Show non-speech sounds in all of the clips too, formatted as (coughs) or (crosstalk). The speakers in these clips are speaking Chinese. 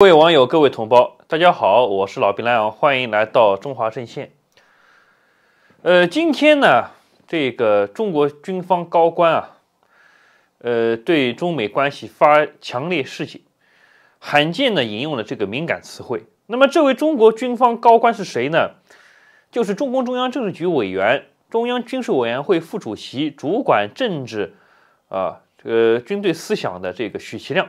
各位网友，各位同胞，大家好，我是老兵蓝，欢迎来到中华圣线。呃，今天呢，这个中国军方高官啊，呃，对中美关系发强烈示警，罕见的引用了这个敏感词汇。那么，这位中国军方高官是谁呢？就是中共中央政治局委员、中央军事委员会副主席，主管政治啊，这个军队思想的这个许其亮。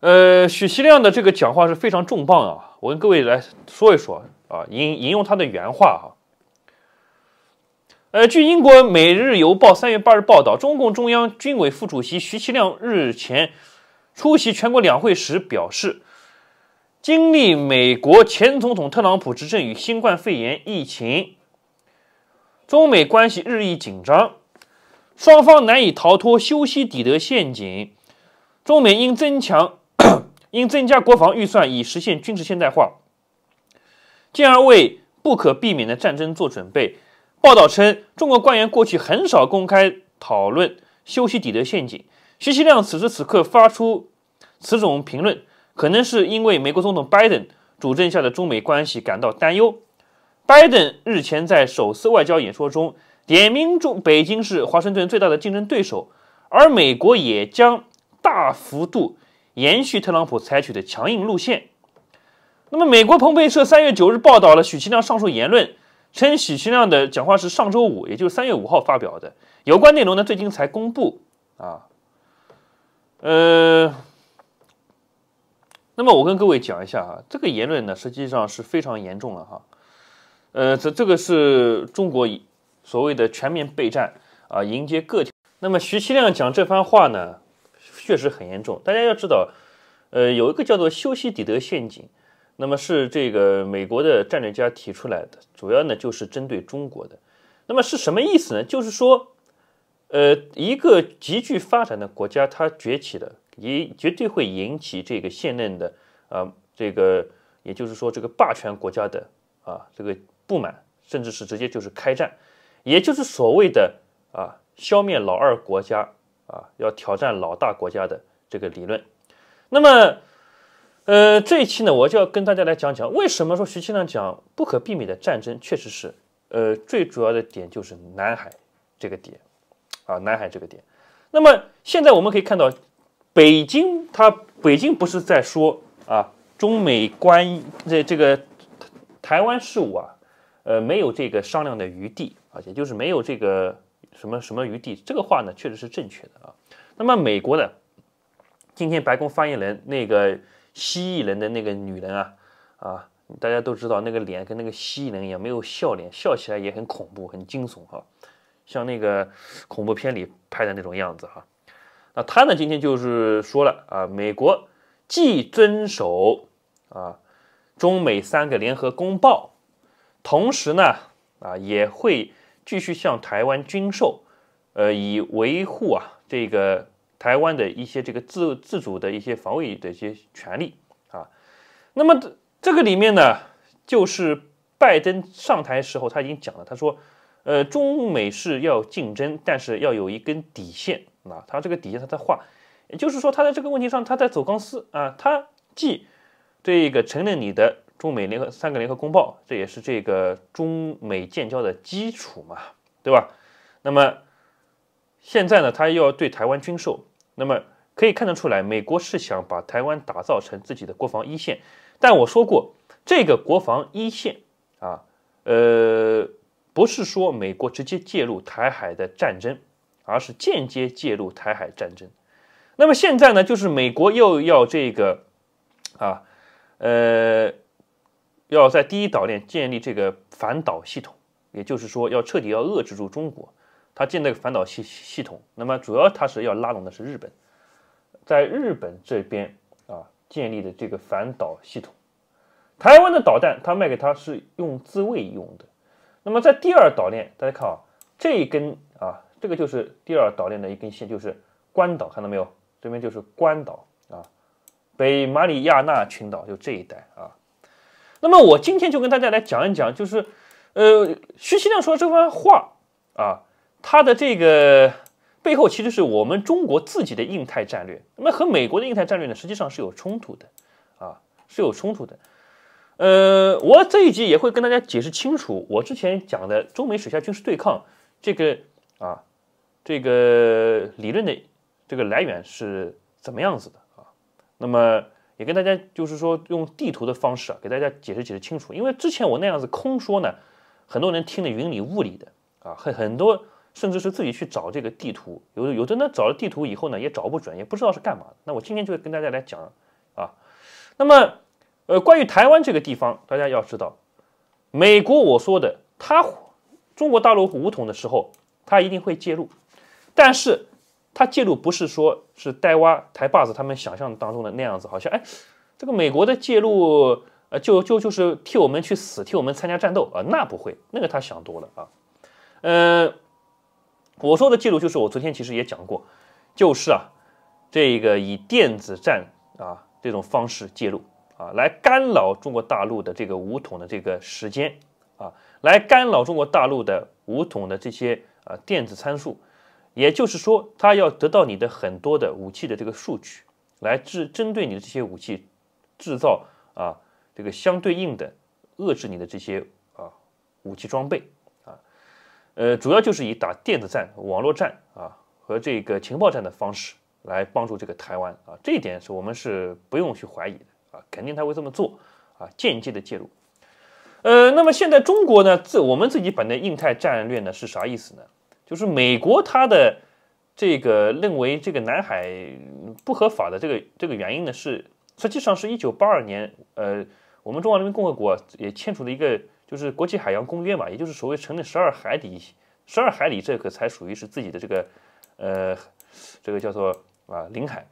呃，许西亮的这个讲话是非常重磅啊！我跟各位来说一说啊，引引用他的原话哈。呃，据英国《每日邮报》三月八日报道，中共中央军委副主席徐其亮日前出席全国两会时表示，经历美国前总统特朗普执政与新冠肺炎疫情，中美关系日益紧张，双方难以逃脱修昔底德陷阱，中美应增强。应增加国防预算以实现军事现代化，进而为不可避免的战争做准备。报道称，中国官员过去很少公开讨论“修昔底德陷阱”。徐熙亮此时此刻发出此种评论，可能是因为美国总统拜登主政下的中美关系感到担忧。拜登日前在首次外交演说中点名中北京是华盛顿最大的竞争对手，而美国也将大幅度。延续特朗普采取的强硬路线。那么，美国彭佩社三月九日报道了许其亮上述言论，称许其亮的讲话是上周五，也就是三月五号发表的。有关内容呢，最近才公布啊。呃，那么我跟各位讲一下啊，这个言论呢，实际上是非常严重了哈。呃，这这个是中国所谓的全面备战啊，迎接各。那么，徐其亮讲这番话呢？确实很严重，大家要知道，呃，有一个叫做修昔底德陷阱，那么是这个美国的战略家提出来的，主要呢就是针对中国的。那么是什么意思呢？就是说，呃，一个急剧发展的国家，它崛起的，也绝对会引起这个现任的啊，这个，也就是说这个霸权国家的啊这个不满，甚至是直接就是开战，也就是所谓的啊消灭老二国家。啊，要挑战老大国家的这个理论，那么，呃，这一期呢，我就要跟大家来讲讲，为什么说徐启亮讲不可避免的战争，确实是，呃，最主要的点就是南海这个点，啊，南海这个点。那么现在我们可以看到，北京他北京不是在说啊，中美关这这个台湾事务啊，呃，没有这个商量的余地啊，也就是没有这个。什么什么余地，这个话呢，确实是正确的啊。那么美国的今天白宫发言人那个蜥蜴人的那个女人啊啊，大家都知道那个脸跟那个蜥蜴人一样，没有笑脸，笑起来也很恐怖，很惊悚哈，像那个恐怖片里拍的那种样子哈。那她呢，今天就是说了啊，美国既遵守啊中美三个联合公报，同时呢啊也会。继续向台湾军售，呃，以维护啊这个台湾的一些这个自自主的一些防卫的一些权利啊。那么这个里面呢，就是拜登上台时候他已经讲了，他说，呃，中美是要竞争，但是要有一根底线啊。他这个底线，他在画，也就是说，他在这个问题上，他在走钢丝啊。他既这个承认你的。中美联合三个联合公报，这也是这个中美建交的基础嘛，对吧？那么现在呢，他要对台湾军售，那么可以看得出来，美国是想把台湾打造成自己的国防一线。但我说过，这个国防一线啊，呃，不是说美国直接介入台海的战争，而是间接介入台海战争。那么现在呢，就是美国又要这个啊，呃。要在第一岛链建立这个反导系统，也就是说要彻底要遏制住中国，他建那个反导系系统，那么主要他是要拉拢的是日本，在日本这边啊建立的这个反导系统，台湾的导弹他卖给他是用自卫用的。那么在第二岛链，大家看啊，这一根啊，这个就是第二岛链的一根线，就是关岛，看到没有？这边就是关岛啊，北马里亚纳群岛就这一带啊。那么我今天就跟大家来讲一讲，就是，呃，徐其亮说这番话啊，他的这个背后其实是我们中国自己的印太战略，那么和美国的印太战略呢，实际上是有冲突的，啊，是有冲突的。呃，我这一集也会跟大家解释清楚，我之前讲的中美水下军事对抗这个啊，这个理论的这个来源是怎么样子的啊？那么。也跟大家就是说，用地图的方式啊，给大家解释解释清楚。因为之前我那样子空说呢，很多人听得云里雾里的啊，很很多甚至是自己去找这个地图，有有的呢找了地图以后呢也找不准，也不知道是干嘛。那我今天就跟大家来讲啊，那么呃关于台湾这个地方，大家要知道，美国我说的，他中国大陆武统的时候，他一定会介入，但是。他介入不是说是呆挖台把子，他们想象当中的那样子，好像哎，这个美国的介入，呃，就就就是替我们去死，替我们参加战斗啊，那不会，那个他想多了啊。嗯，我说的介入就是我昨天其实也讲过，就是啊，这个以电子战啊这种方式介入啊，来干扰中国大陆的这个武统的这个时间啊，来干扰中国大陆的武统的这些啊电子参数。也就是说，他要得到你的很多的武器的这个数据，来制针对你的这些武器制造啊，这个相对应的遏制你的这些啊武器装备啊，呃，主要就是以打电子战、网络战啊和这个情报战的方式来帮助这个台湾啊，这一点是我们是不用去怀疑的啊，肯定他会这么做啊，间接的介入。呃，那么现在中国呢，自我们自己本的印太战略呢是啥意思呢？就是美国它的这个认为这个南海不合法的这个这个原因呢，是实际上是一九八二年，呃，我们中华人民共和国也签署了一个就是国际海洋公约嘛，也就是所谓成立十二海底十二海里这个才属于是自己的这个呃这个叫做啊领海。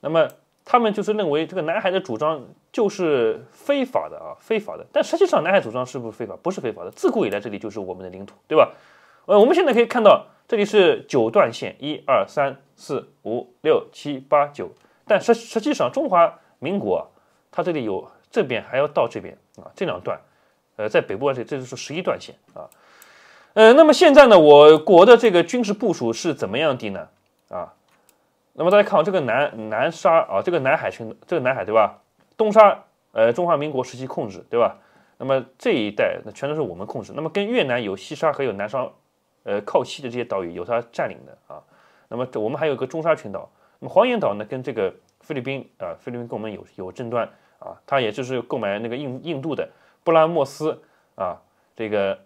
那么他们就是认为这个南海的主张就是非法的啊非法的，但实际上南海主张是不是非法？不是非法的，自古以来这里就是我们的领土，对吧？呃，我们现在可以看到，这里是九段线，一二三四五六七八九，但实实际上中华民国它这里有这边还要到这边啊，这两段，呃，在北部这这就是十一段线啊，呃，那么现在呢，我国的这个军事部署是怎么样的呢？啊，那么大家看这个南南沙啊，这个南海群，这个南海对吧？东沙呃，中华民国时期控制对吧？那么这一带那全都是我们控制，那么跟越南有西沙还有南沙。呃，靠西的这些岛屿有它占领的啊。那么，这我们还有个中沙群岛。那么，黄岩岛呢，跟这个菲律宾啊，菲律宾跟我们有有争端啊。他也就是购买那个印印度的布拉莫斯啊，这个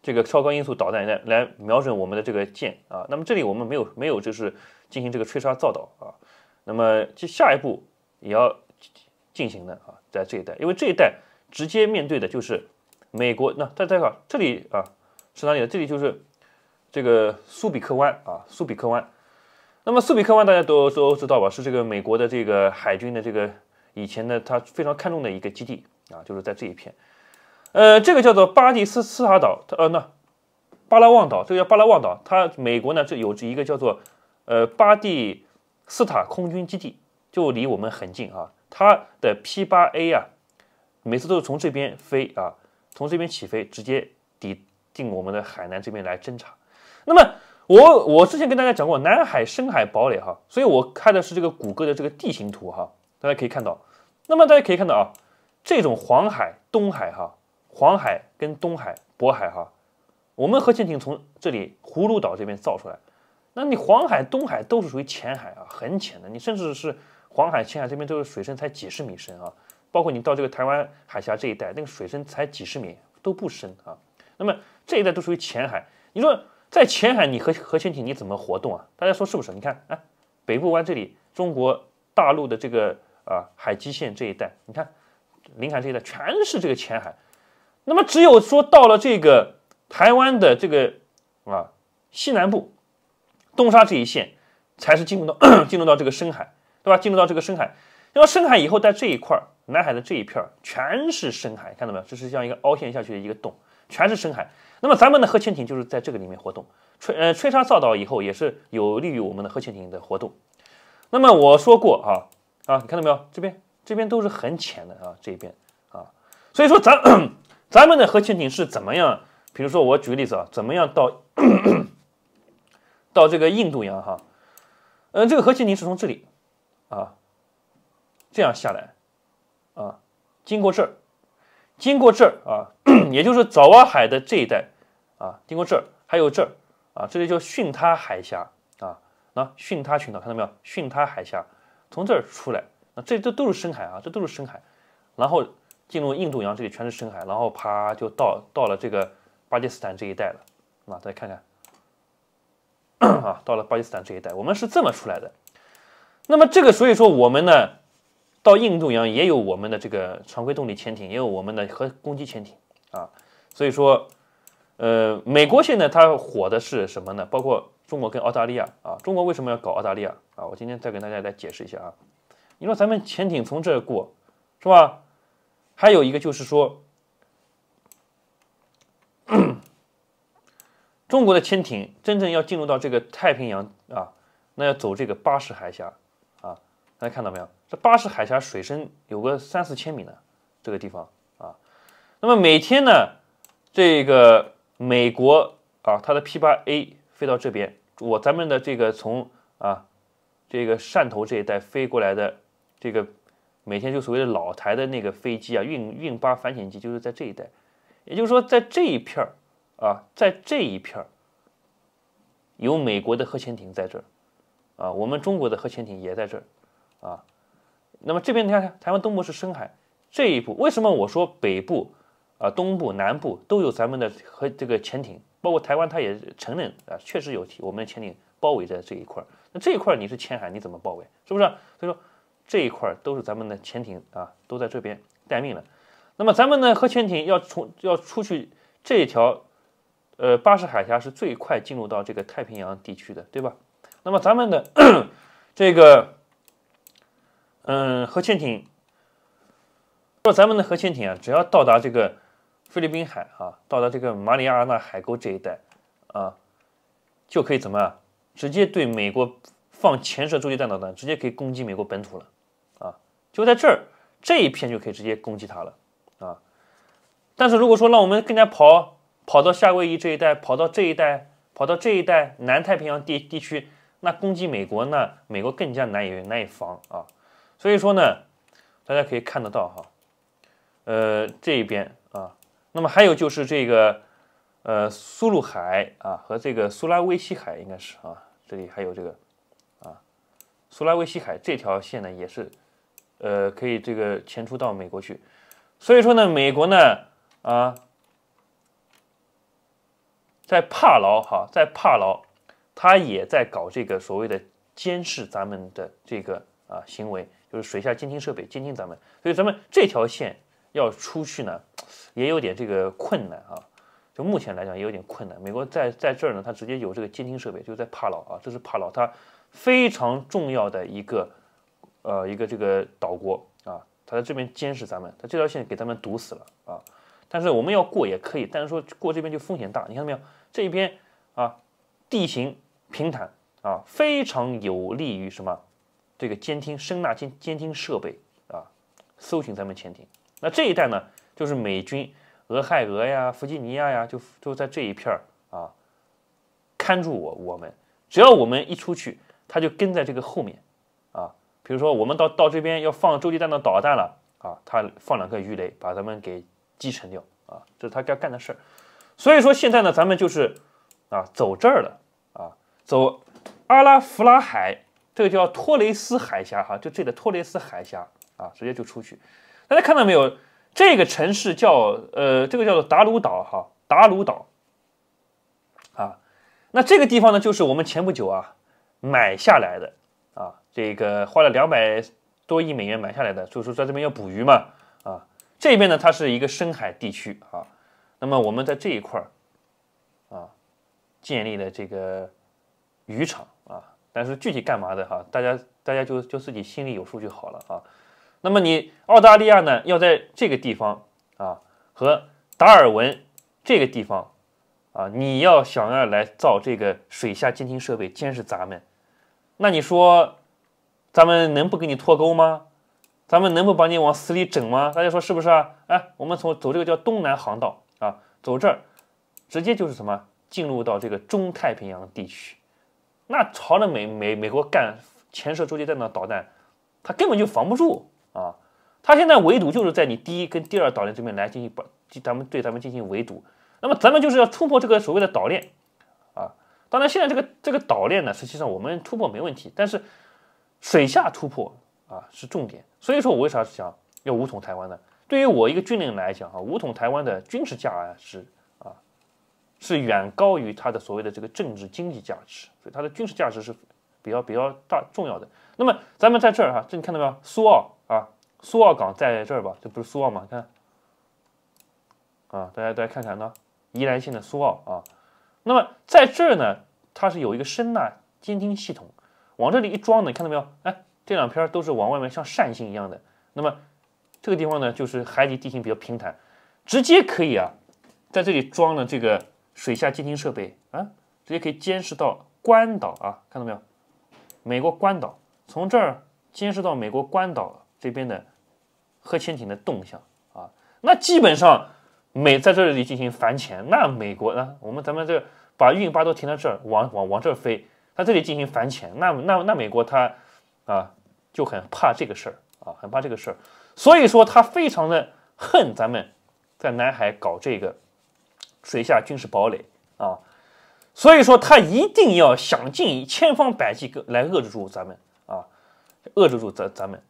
这个超高音速导弹来来瞄准我们的这个舰啊。那么，这里我们没有没有就是进行这个吹沙造岛啊。那么，其下一步也要进行的啊，在这一带，因为这一带直接面对的就是美国。那大家看这里啊。是哪里呢？这里就是这个苏比克湾啊，苏比克湾。那么苏比克湾，大家都都知道吧？是这个美国的这个海军的这个以前呢，他非常看重的一个基地啊，就是在这一片。呃，这个叫做巴蒂斯斯塔岛，呃，那巴拉望岛，这个叫巴拉望岛。它美国呢，这有一个叫做呃巴蒂斯塔空军基地，就离我们很近啊。它的 P 八 A 啊，每次都是从这边飞啊，从这边起飞，直接抵。进我们的海南这边来侦查。那么我我之前跟大家讲过南海深海堡垒哈，所以我开的是这个谷歌的这个地形图哈，大家可以看到。那么大家可以看到啊，这种黄海、东海哈，黄海跟东海、渤海哈，我们核潜艇从这里葫芦岛这边造出来，那你黄海、东海都是属于浅海啊，很浅的。你甚至是黄海、青海这边都是水深才几十米深啊，包括你到这个台湾海峡这一带，那个水深才几十米都不深啊。那么这一带都属于浅海，你说在浅海，你核核潜艇你怎么活动啊？大家说是不是？你看，哎，北部湾这里，中国大陆的这个啊海基线这一带，你看，临海这一带全是这个浅海。那么只有说到了这个台湾的这个啊西南部东沙这一线，才是进入到 (coughs) 进入到这个深海，对吧？进入到这个深海。那么深海以后，在这一块儿，南海的这一片儿全是深海，看到没有？这是像一个凹陷下去的一个洞。全是深海，那么咱们的核潜艇就是在这个里面活动，吹呃吹沙造岛以后也是有利于我们的核潜艇的活动。那么我说过啊啊，你看到没有？这边这边都是很浅的啊，这边啊，所以说咱 (clears throat) 咱们的核潜艇是怎么样？比如说我举个例子啊，怎么样到 (coughs) 到这个印度洋哈？嗯，这个核潜艇是从这里啊，这样下来啊，经过这儿。经过这儿啊，(clears throat) 也就是爪哇海的这一带啊，经过这儿，还有这儿啊，这里叫巽他海峡啊，那巽他群岛看到没有？巽他海峡从这儿出来，那这这都是深海啊，这都是深海，然后进入印度洋，这里全是深海，然后啪就到到了这个巴基斯坦这一带了。那再看看啊，到了巴基斯坦这一带，我们是这么出来的。那么这个，所以说我们呢。到印度洋也有我们的这个常规动力潜艇，也有我们的核攻击潜艇啊，所以说，呃，美国现在它火的是什么呢？包括中国跟澳大利亚啊，中国为什么要搞澳大利亚啊？我今天再给大家来解释一下啊。你说咱们潜艇从这过是吧？还有一个就是说，(coughs) 中国的潜艇真正要进入到这个太平洋啊，那要走这个巴士海峡。大家看到没有？这巴士海峡水深有个三四千米呢，这个地方啊。那么每天呢，这个美国啊，它的 P8A 飞到这边，我咱们的这个从啊这个汕头这一带飞过来的这个每天就所谓的老台的那个飞机啊，运运八反潜机就是在这一带，也就是说在这一片儿啊，在这一片儿有美国的核潜艇在这儿啊，我们中国的核潜艇也在这儿。啊，那么这边你看看，台湾东部是深海，这一部为什么我说北部、啊东部、南部都有咱们的核这个潜艇，包括台湾它也承认啊，确实有我们的潜艇包围在这一块儿。那这一块儿你是浅海，你怎么包围？是不是？所以说这一块儿都是咱们的潜艇啊，都在这边待命了。那么咱们的核潜艇要从要出去这一条，呃，巴士海峡是最快进入到这个太平洋地区的，对吧？那么咱们的 (clears throat) 这个。嗯，核潜艇。说咱们的核潜艇啊，只要到达这个菲律宾海啊，到达这个马里亚纳海沟这一带啊，就可以怎么啊，直接对美国放潜射洲际弹道导弹，直接可以攻击美国本土了啊！就在这儿这一片就可以直接攻击它了啊。但是如果说让我们更加跑跑到夏威夷这一带，跑到这一带，跑到这一带南太平洋地地区，那攻击美国呢，美国更加难以难以防啊。所以说呢，大家可以看得到哈，呃，这一边啊，那么还有就是这个，呃，苏禄海啊和这个苏拉威西海应该是啊，这里还有这个啊，苏拉威西海这条线呢也是，呃，可以这个前出到美国去。所以说呢，美国呢啊，在帕劳哈，在帕劳，他也在搞这个所谓的监视咱们的这个啊行为。就是水下监听设备监听咱们，所以咱们这条线要出去呢，也有点这个困难啊。就目前来讲也有点困难。美国在在这儿呢，他直接有这个监听设备，就在帕劳啊，这是帕劳，它非常重要的一个呃一个这个岛国啊，它在这边监视咱们，它这条线给咱们堵死了啊。但是我们要过也可以，但是说过这边就风险大。你看到没有，这一边啊，地形平坦啊，非常有利于什么？这个监听声呐监监听设备啊，搜寻咱们潜艇。那这一带呢，就是美军俄亥俄呀、弗吉尼亚呀，就就在这一片儿啊，看住我我们。只要我们一出去，他就跟在这个后面啊。比如说，我们到到这边要放洲际弹道导弹了啊，他放两颗鱼雷把咱们给击沉掉啊，这是他该干的事儿。所以说现在呢，咱们就是啊走这儿了啊，走阿拉弗拉海。这个叫托雷斯海峡哈，就这个托雷斯海峡啊，直接就出去。大家看到没有？这个城市叫呃，这个叫做达鲁岛哈，达鲁岛啊。那这个地方呢，就是我们前不久啊买下来的啊，这个花了两百多亿美元买下来的。就是说，在这边要捕鱼嘛啊。这边呢，它是一个深海地区啊。那么我们在这一块啊建立了这个渔场。但是具体干嘛的哈，大家大家就就自己心里有数就好了啊。那么你澳大利亚呢，要在这个地方啊和达尔文这个地方啊，你要想要来造这个水下监听设备监视咱们，那你说咱们能不给你脱钩吗？咱们能不把你往死里整吗？大家说是不是啊？哎，我们从走这个叫东南航道啊，走这儿直接就是什么，进入到这个中太平洋地区。那朝着美美美国干潜射洲际弹道导弹，他根本就防不住啊！他现在围堵就是在你第一跟第二岛链这边来进行把咱们对咱们进行围堵，那么咱们就是要突破这个所谓的岛链啊！当然现在这个这个岛链呢，实际上我们突破没问题，但是水下突破啊是重点。所以说，我为啥想要五统台湾呢？对于我一个军人来讲啊，五统台湾的军事价值。是远高于它的所谓的这个政治经济价值，所以它的军事价值是比较比较大重要的。那么咱们在这儿哈，这你看到没有？苏澳啊，苏澳港在这儿吧？这不是苏澳吗？看啊，大家大家看看呢，宜兰县的苏澳啊。那么在这儿呢，它是有一个声呐监听系统，往这里一装呢，你看到没有？哎，这两片都是往外面像扇形一样的。那么这个地方呢，就是海底地形比较平坦，直接可以啊，在这里装呢这个。水下监听设备啊，直接可以监视到关岛啊，看到没有？美国关岛，从这儿监视到美国关岛这边的核潜艇的动向啊。那基本上美在这里进行反潜，那美国呢，我们咱们这把运八都停到这儿，往往往这飞，它这里进行反潜，那那那美国它啊就很怕这个事儿啊，很怕这个事儿，所以说他非常的恨咱们在南海搞这个。水下军事堡垒啊，所以说他一定要想尽千方百计来遏制住咱们啊，遏制住咱咱们。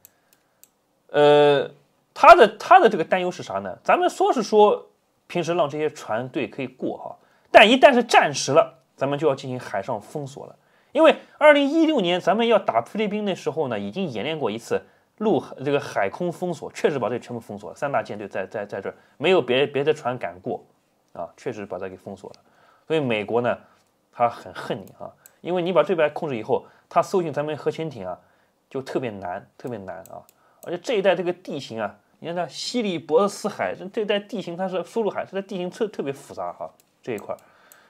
呃，他的他的这个担忧是啥呢？咱们说是说平时让这些船队可以过哈，但一旦是战时了，咱们就要进行海上封锁了。因为二零一六年咱们要打菲律宾的时候呢，已经演练过一次陆这个海空封锁，确实把这全部封锁了，三大舰队在在在这，没有别别的船敢过。啊，确实把它给封锁了，所以美国呢，他很恨你啊，因为你把这边控制以后，他搜寻咱们核潜艇啊，就特别难，特别难啊。而且这一带这个地形啊，你看那西里伯斯海，这带地形它是苏禄海，这的地形特特别复杂哈，这一块。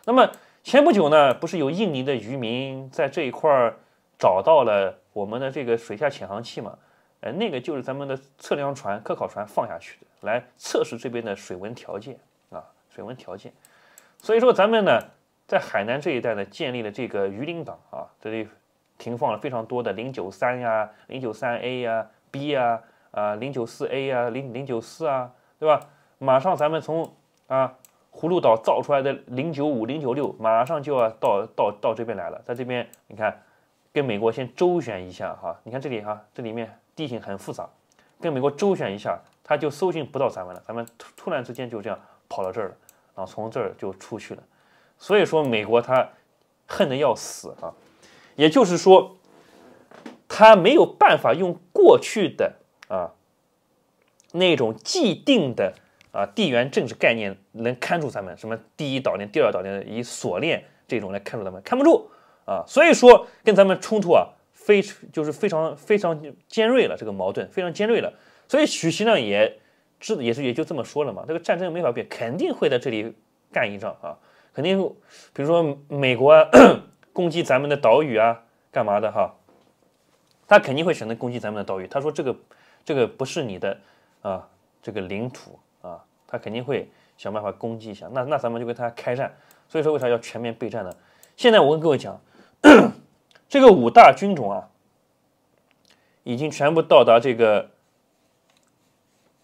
那么前不久呢，不是有印尼的渔民在这一块找到了我们的这个水下潜航器嘛？哎，那个就是咱们的测量船、科考船放下去的，来测试这边的水文条件。水温条件，所以说咱们呢，在海南这一带呢，建立了这个鱼鳞港啊，这里停放了非常多的零九三呀、零九三 A 呀、B 呀、啊零九四 A 呀、零零九四啊，对吧？马上咱们从啊葫芦岛造出来的零九五、零九六，马上就要到到到这边来了，在这边你看，跟美国先周旋一下哈，你看这里哈，这里面地形很复杂，跟美国周旋一下，他就搜寻不到咱们了，咱们突突然之间就这样跑到这儿了。然后从这儿就出去了，所以说美国他恨得要死啊，也就是说，他没有办法用过去的啊那种既定的啊地缘政治概念能看住咱们，什么第一岛链、第二岛链以锁链这种来看住咱们，看不住啊，所以说跟咱们冲突啊，非就是非常非常尖锐了，这个矛盾非常尖锐了，所以许新呢也。这也是也就这么说了嘛，这个战争没法变，肯定会在这里干一仗啊，肯定，比如说美国攻击咱们的岛屿啊，干嘛的哈，他肯定会选择攻击咱们的岛屿。他说这个这个不是你的啊，这个领土啊，他肯定会想办法攻击一下。那那咱们就跟他开战。所以说为啥要全面备战呢？现在我跟各位讲，这个五大军种啊，已经全部到达这个。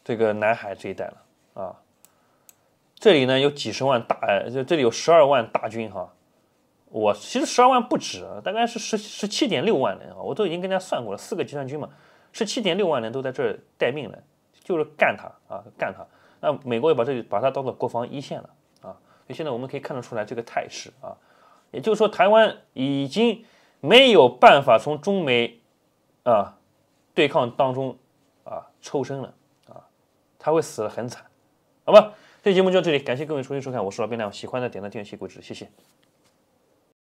这个南海这一带了啊，这里呢有几十万大，就这里有十二万大军哈，我其实十二万不止，大概是十十七点六万人啊，我都已经跟大家算过了，四个集团军嘛，十七点六万人都在这儿待命呢。就是干他啊，干他！那美国也把这里把它当做国防一线了啊，所以现在我们可以看得出来这个态势啊，也就是说台湾已经没有办法从中美啊对抗当中啊抽身了。他会死的很惨，好吧，这期节目就到这里，感谢各位重新收看，我是老边亮，喜欢的点赞、订阅、支持，谢谢。